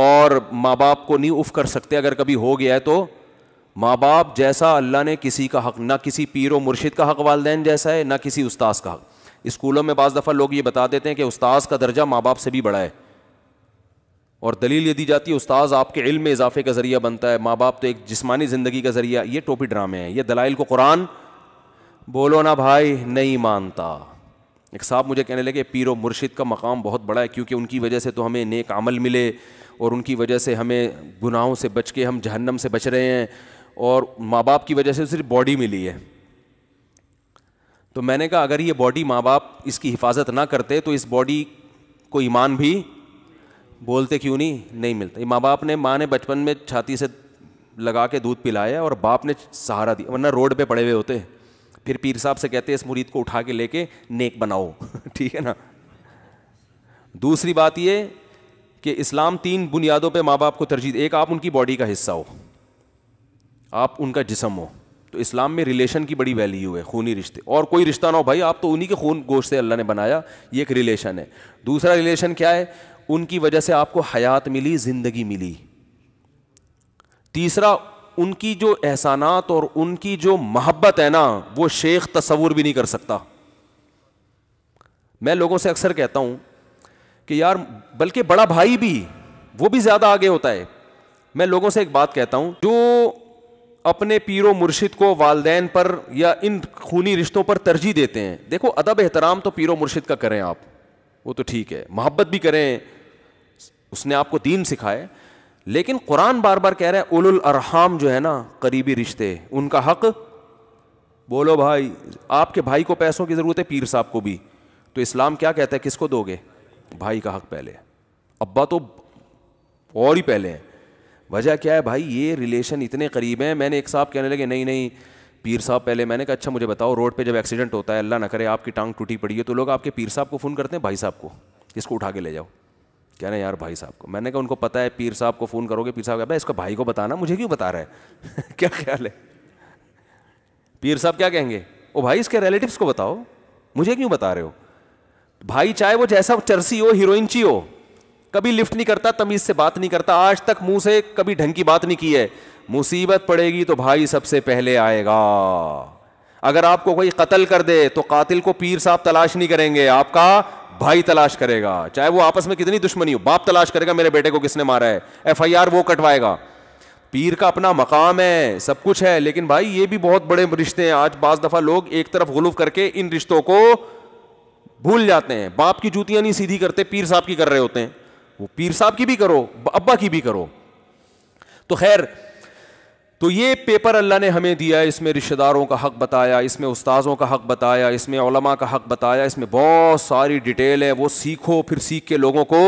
और माँ बाप को नहीं उफ कर सकते अगर कभी हो गया है तो माँ बाप जैसा अल्लाह ने किसी का हक ना किसी पीर व मुर्शिद का हक वालदेन जैसा है ना किसी उस्ताद का हक स्कूलों में बाज दफ़ा लोग ये बता देते हैं कि उस्ताद का दर्जा माँ बाप से भी बड़ा है और दलील ये दी जाती है उस्ताद आपके इल्म में इजाफे का ज़रिया बनता है माँ बाप तो एक जिसमानी ज़िंदगी का ज़रिया ये टोपी ड्रामे हैं यह दलाइल को कुरान बोलो ना भाई नहीं मानता एक साहब मुझे कहने लगे पीर व मुर्शिद का मकाम बहुत बड़ा है क्योंकि उनकी वजह से तो हमें नेक अमल मिले और उनकी वजह से हमें गुनाहों से बच के हम जहन्नम से बच रहे हैं और माँ बाप की वजह से सिर्फ बॉडी मिली है तो मैंने कहा अगर ये बॉडी माँ बाप इसकी हिफाजत ना करते तो इस बॉडी को ईमान भी बोलते क्यों नहीं नहीं मिलता माँ बाप ने माँ ने बचपन में छाती से लगा के दूध पिलाया और बाप ने सहारा दिया वरना रोड पे पड़े हुए होते फिर पीर साहब से कहते हैं इस मुरीद को उठा के लेके नेक बनाओ ठीक है ना दूसरी बात ये कि इस्लाम तीन बुनियादों पे माँ बाप को तरजीह एक आप उनकी बॉडी का हिस्सा हो आप उनका जिसम हो तो इस्लाम में रिलेशन की बड़ी वैल्यू है खूनी रिश्ते और कोई रिश्ता ना हो भाई आप तो उन्हीं के खून गोश्त से अल्लाह ने बनाया ये एक रिलेशन है दूसरा रिलेशन क्या है उनकी वजह से आपको हयात मिली ज़िंदगी मिली तीसरा उनकी जो एहसानात और उनकी जो मोहब्बत है ना वो शेख तस्वूर भी नहीं कर सकता मैं लोगों से अक्सर कहता हूँ कि यार बल्कि बड़ा भाई भी वो भी ज़्यादा आगे होता है मैं लोगों से एक बात कहता हूं जो अपने पीरो मुर्शिद को वालदेन पर या इन खूनी रिश्तों पर तरजीह देते हैं देखो अदब एहतराम तो पीरो मुर्शिद का करें आप वो तो ठीक है मोहब्बत भी करें उसने आपको दीन सिखाए लेकिन कुरान बार बार कह रहे हैं उलुल अरहाम जो है ना करीबी रिश्ते उनका हक बोलो भाई आपके भाई को पैसों की ज़रूरत है पीर साहब को भी तो इस्लाम क्या कहता है किसको दोगे भाई का हक पहले अब्बा तो और ही पहले हैं वजह क्या है भाई ये रिलेशन इतने करीब हैं मैंने एक साहब कहने लगे नहीं नहीं पीर साहब पहले मैंने कहा अच्छा मुझे बताओ रोड पे जब एक्सीडेंट होता है अल्लाह ना करे आपकी टांग टूटी पड़ी है तो लोग आपके पीर साहब को फ़ोन करते हैं भाई साहब को इसको उठा के ले जाओ कह रहे यार भाई साहब को मैंने कहा उनको पता है पीर साहब को फ़ोन करोगे पीर साहब कहते इसका भाई को बताना मुझे क्यों बता रहा है क्या ख्याल है पीर साहब क्या कहेंगे ओ भाई इसके रिलेटिव्स को बताओ मुझे क्यों बता रहे हो भाई चाहे वो जैसा चर्सी हो हीरोइन ची हो कभी लिफ्ट नहीं करता तमीज से बात नहीं करता आज तक मुंह से कभी ढंग की बात नहीं की है मुसीबत पड़ेगी तो भाई सबसे पहले आएगा अगर आपको कोई कत्ल कर दे तो कातिल को पीर साहब तलाश नहीं करेंगे आपका भाई तलाश करेगा चाहे वो आपस में कितनी दुश्मनी हो बाप तलाश करेगा मेरे बेटे को किसने मारा है एफआईआर वो कटवाएगा पीर का अपना मकाम है सब कुछ है लेकिन भाई ये भी बहुत बड़े रिश्ते हैं आज बाज दफा लोग एक तरफ गुलूफ करके इन रिश्तों को भूल जाते हैं बाप की जूतियां नहीं सीधी करते पीर साहब की कर रहे होते हैं वो पीर साहब की भी करो अब्बा की भी करो तो खैर तो ये पेपर अल्लाह ने हमें दिया इसमें रिश्तेदारों का हक बताया इसमें उस्ताज़ों का हक बताया इसमें ओलमा का हक बताया इसमें बहुत सारी डिटेल है वो सीखो फिर सीख के लोगों को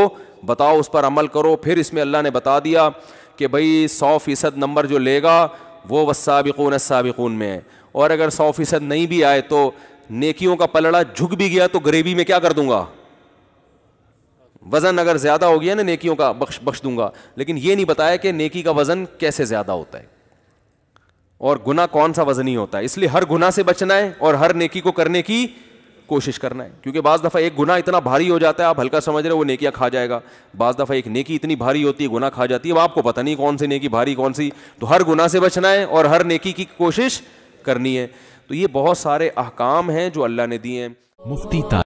बताओ उस पर अमल करो फिर इसमें अल्लाह ने बता दिया कि भाई सौ फ़ीसद नंबर जो लेगा वो वसाबिकून साबिकून में है और अगर सौ फ़ीसद नहीं भी आए तो नेकियों का पलड़ा झुक भी गया तो गरीबी में क्या कर दूंगा वज़न अगर ज़्यादा हो गया ना नेकियों का बख्श बख्श दूंगा लेकिन ये नहीं बताया कि नेकी का वज़न कैसे ज़्यादा होता है और गुना कौन सा वज़न ही होता है इसलिए हर गुना से बचना है और हर नेकी को करने की कोशिश करना है क्योंकि बाज़ दफ़ा एक गुना इतना भारी हो जाता है आप हल्का समझ रहे हो वो नेकिया खा जाएगा बाज़ दफ़ा एक नेकी इतनी भारी होती है गुना खा जाती है अब आपको पता नहीं कौन सी नेकी भारी कौन सी तो हर गुना से बचना है और हर नेकी की कोशिश करनी है तो ये बहुत सारे अहकाम हैं जो अल्लाह ने दिए हैं मुफ्ती